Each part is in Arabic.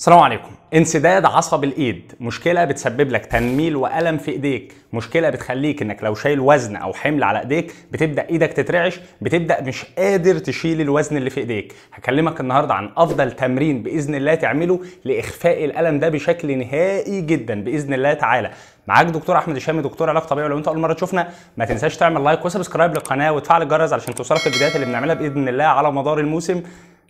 السلام عليكم انسداد عصب الايد مشكله بتسبب لك تنميل والم في ايديك مشكله بتخليك انك لو شايل وزن او حمل على ايديك بتبدا ايدك تترعش بتبدا مش قادر تشيل الوزن اللي في ايديك هكلمك النهارده عن افضل تمرين باذن الله تعمله لاخفاء الالم ده بشكل نهائي جدا باذن الله تعالى معاك دكتور احمد هشام دكتور علاج طبيعي ولو انت اول مره تشوفنا ما تنساش تعمل لايك وسبسكرايب للقناه وتفعل الجرس علشان توصلك الفيديوهات اللي بنعملها باذن الله على مدار الموسم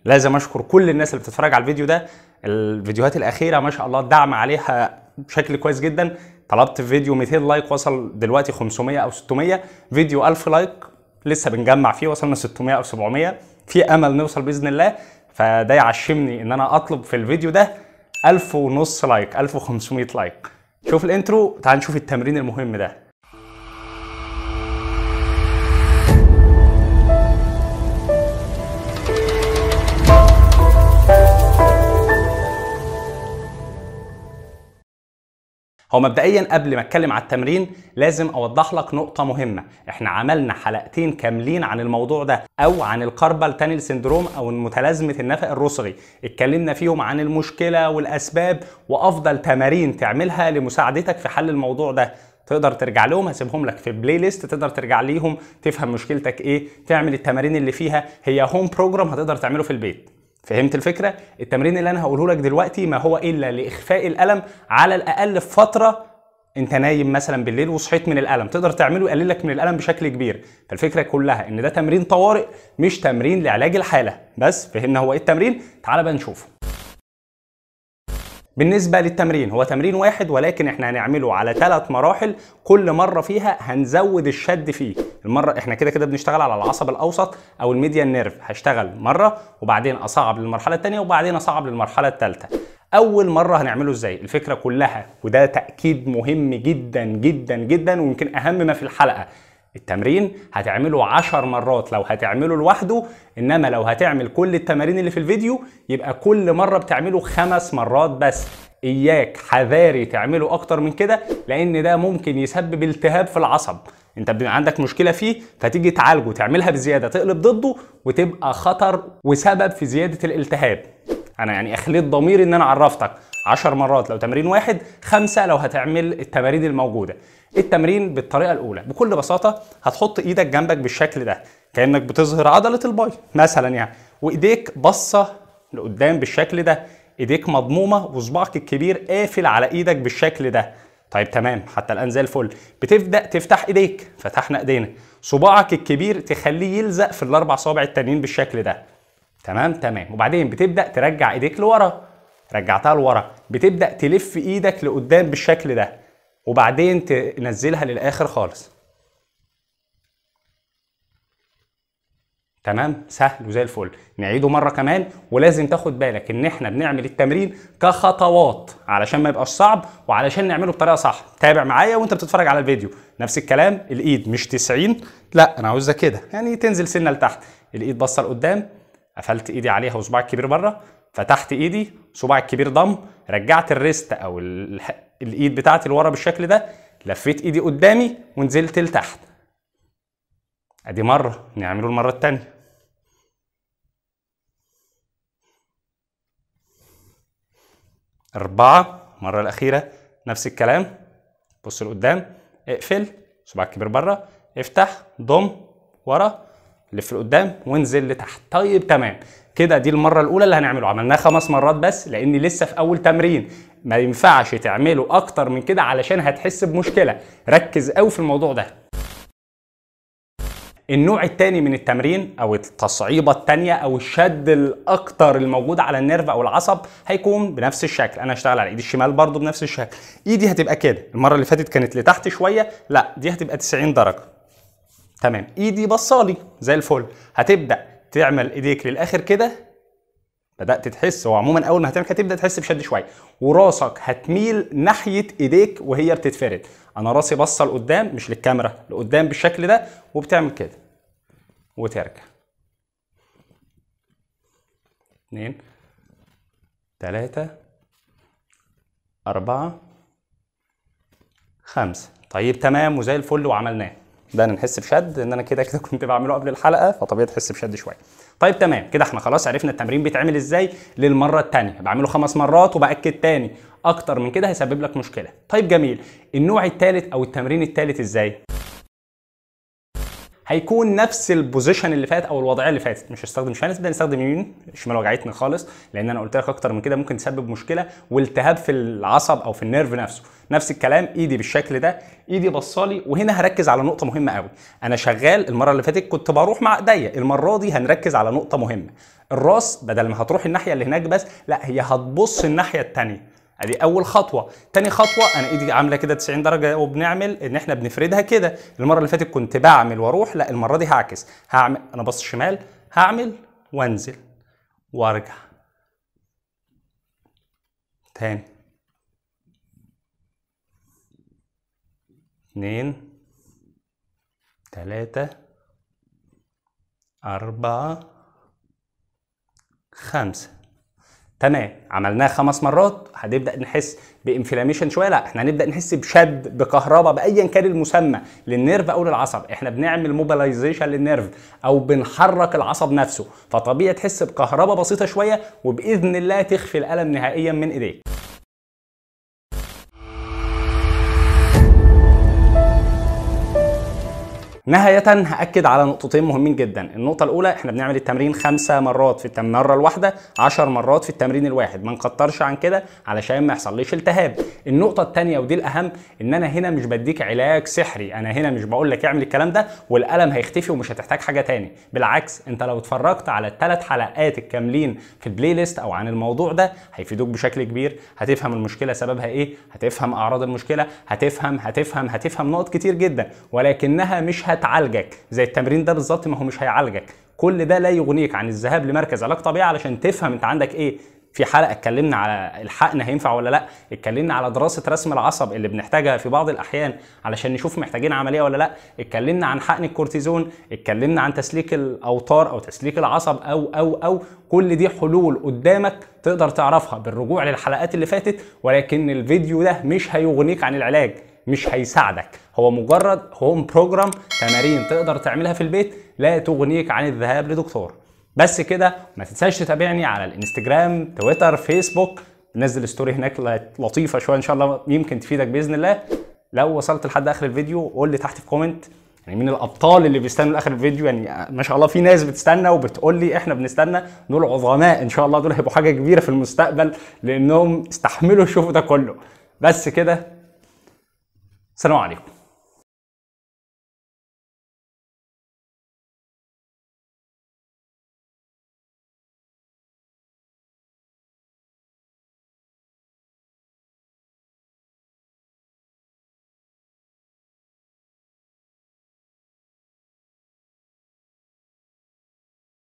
لازم اشكر كل الناس اللي بتتفرج على الفيديو ده الفيديوهات الاخيره ما شاء الله الدعم عليها بشكل كويس جدا طلبت فيديو 200 لايك وصل دلوقتي 500 او 600 فيديو 1000 لايك لسه بنجمع فيه وصلنا 600 او 700 في امل نوصل باذن الله فده يعشمني ان انا اطلب في الفيديو ده 1000 ونص لايك 1500 لايك شوف الانترو تعال نشوف التمرين المهم ده هو مبدئيا قبل ما اتكلم على التمرين لازم اوضح لك نقطة مهمة، احنا عملنا حلقتين كاملين عن الموضوع ده او عن الكاربال تانيل سندروم او متلازمة النفق الرسغي، اتكلمنا فيهم عن المشكلة والاسباب وافضل تمارين تعملها لمساعدتك في حل الموضوع ده. تقدر ترجع لهم هسيبهم لك في بلاي ليست تقدر ترجع ليهم تفهم مشكلتك ايه تعمل التمارين اللي فيها هي هوم بروجرام هتقدر تعمله في البيت فهمت الفكره التمرين اللي انا هقوله لك دلوقتي ما هو الا لاخفاء الالم على الاقل في فتره انت نايم مثلا بالليل وصحيت من الالم تقدر تعمله يقلل لك من الالم بشكل كبير فالفكره كلها ان ده تمرين طوارئ مش تمرين لعلاج الحاله بس فهمنا هو ايه التمرين تعال بقى نشوفه بالنسبة للتمرين هو تمرين واحد ولكن احنا هنعمله على ثلاث مراحل كل مرة فيها هنزود الشد فيه المرة احنا كده كده بنشتغل على العصب الاوسط او الميديا نيرف هشتغل مرة وبعدين اصعب للمرحلة الثانية وبعدين اصعب للمرحلة الثالثة اول مره هنعمله ازاي الفكره كلها وده تاكيد مهم جدا جدا جدا ويمكن اهم ما في الحلقه التمرين هتعمله 10 مرات لو هتعمله لوحده انما لو هتعمل كل التمارين اللي في الفيديو يبقى كل مره بتعمله خمس مرات بس اياك حذاري تعمله اكتر من كده لان ده ممكن يسبب التهاب في العصب انت عندك مشكله فيه فتيجي تعالجه تعملها بزياده تقلب ضده وتبقى خطر وسبب في زياده الالتهاب انا يعني اخليت ضميري ان انا عرفتك 10 مرات لو تمرين واحد خمسة لو هتعمل التمارين الموجودة التمرين بالطريقة الأولى بكل بساطة هتحط إيدك جنبك بالشكل ده كأنك بتظهر عضلة الباي مثلا يعني وإيديك بصة لقدام بالشكل ده إيديك مضمومة وصباعك الكبير قافل على إيدك بالشكل ده طيب تمام حتى الان زي الفل بتبدا تفتح ايديك فتحنا ايدينا صباعك الكبير تخليه يلزق في الاربع صوابع التانيين بالشكل ده تمام تمام وبعدين بتبدا ترجع ايديك لورا رجعتها لورا بتبدا تلف ايدك لقدام بالشكل ده وبعدين تنزلها للاخر خالص تمام سهل وزي الفل نعيده مره كمان ولازم تاخد بالك ان احنا بنعمل التمرين كخطوات علشان ما يبقاش صعب وعلشان نعمله بطريقه صح تابع معايا وانت بتتفرج على الفيديو نفس الكلام الايد مش 90 لا انا عاوزها كده يعني تنزل سنه لتحت الايد باصه لقدام قفلت ايدي عليها وصباعي الكبير بره فتحت ايدي صباعي الكبير ضم رجعت الريست او الايد بتاعتي لورا بالشكل ده لفيت ايدي قدامي ونزلت لتحت ادي مره نعمله المره الثانيه أربعة المرة الأخيرة نفس الكلام بص لقدام اقفل صباعك الكبير بره افتح ضم ورا لف لقدام وانزل لتحت طيب تمام كده دي المره الاولى اللي هنعمله عملناه خمس مرات بس لان لسه في اول تمرين ما ينفعش تعمله اكتر من كده علشان هتحس بمشكله ركز قوي في الموضوع ده النوع الثاني من التمرين او التصعيبه الثانيه او الشد الاكتر الموجود على النيرف او العصب هيكون بنفس الشكل انا هشتغل على ايدي الشمال برضو بنفس الشكل ايدي هتبقى كده المره اللي فاتت كانت لتحت شويه لا دي هتبقى 90 درجه تمام ايدي بصالي زي الفل هتبدا تعمل ايديك للاخر كده بدات تحس هو عموما اول ما هتعمل كده تبدا تحس بشد شويه وراسك هتميل ناحيه ايديك وهي بتتفرد انا راسي باصه لقدام مش للكاميرا لقدام بالشكل ده وبتعمل كده وترجع اثنين ثلاثة أربعة خمسة طيب تمام وزي الفل وعملناه ده انا نحس بشد ان انا كده كده كنت بعمله قبل الحلقه فطبيعي تحس بشد شويه طيب تمام كده احنا خلاص عرفنا التمرين بيتعمل ازاي للمره الثانيه بعمله خمس مرات وباكد تاني اكتر من كده هيسبب لك مشكله طيب جميل النوع الثالث او التمرين الثالث ازاي هيكون نفس البوزيشن اللي فات او الوضعيه اللي فاتت مش هستخدم شمال ده نستخدم يمين الشمال وجعتني خالص لان انا قلت لك اكتر من كده ممكن تسبب مشكله والتهاب في العصب او في النيرف نفسه نفس الكلام ايدي بالشكل ده ايدي بصالي وهنا هركز على نقطه مهمه قوي انا شغال المره اللي فاتت كنت بروح مع ايديا المره دي هنركز على نقطه مهمه الراس بدل ما هتروح الناحيه اللي هناك بس لا هي هتبص الناحيه الثانيه ادي اول خطوه تاني خطوه انا ايدي عامله كده 90 درجه وبنعمل ان احنا بنفردها كده المره اللي فاتت كنت بعمل واروح لا المره دي هعكس هعمل انا بص شمال هعمل وانزل وارجع تاني اتنين تلاتة أربعة خمسة تمام عملناه خمس مرات هنبدا نحس بانفلاميشن شويه لا احنا هنبدا نحس بشد بكهرباء بايا كان المسمى للنيرف او للعصب احنا بنعمل موبلايزيشن للنيرف او بنحرك العصب نفسه فطبيعي تحس بكهرباء بسيطه شويه وباذن الله تخفي الالم نهائيا من ايديك نهاية هأكد على نقطتين مهمين جدا النقطة الأولى احنا بنعمل التمرين خمسة مرات في المرة الواحدة 10 مرات في التمرين الواحد ما نكترش عن كده علشان ما يحصليش التهاب النقطة الثانية ودي الأهم إن أنا هنا مش بديك علاج سحري أنا هنا مش بقول لك اعمل الكلام ده والألم هيختفي ومش هتحتاج حاجة تاني بالعكس أنت لو اتفرجت على الثلاث حلقات الكاملين في البلاي ليست أو عن الموضوع ده هيفيدوك بشكل كبير هتفهم المشكلة سببها إيه هتفهم أعراض المشكلة هتفهم هتفهم هتفهم, هتفهم نقط كتير جدا ولكنها مش هتعالجك زي التمرين ده بالظبط ما هو مش هيعالجك كل ده لا يغنيك عن الذهاب لمركز علاج طبيعي علشان تفهم انت عندك ايه في حلقه اتكلمنا على الحقن هينفع ولا لا اتكلمنا على دراسه رسم العصب اللي بنحتاجها في بعض الاحيان علشان نشوف محتاجين عمليه ولا لا اتكلمنا عن حقن الكورتيزون اتكلمنا عن تسليك الاوتار او تسليك العصب او او او كل دي حلول قدامك تقدر تعرفها بالرجوع للحلقات اللي فاتت ولكن الفيديو ده مش هيغنيك عن العلاج مش هيساعدك هو مجرد هوم بروجرام تمارين تقدر تعملها في البيت لا تغنيك عن الذهاب لدكتور بس كده ما تنساش تتابعني على الانستجرام تويتر فيسبوك نزل ستوري هناك لطيفه شويه ان شاء الله يمكن تفيدك باذن الله لو وصلت لحد اخر الفيديو قول لي تحت في كومنت يعني من الابطال اللي بيستنوا لاخر الفيديو يعني ما شاء الله في ناس بتستنى وبتقول لي احنا بنستنى دول عظماء ان شاء الله دول هيبقوا حاجه كبيره في المستقبل لانهم استحملوا يشوفوا ده كله بس كده Serão Árico.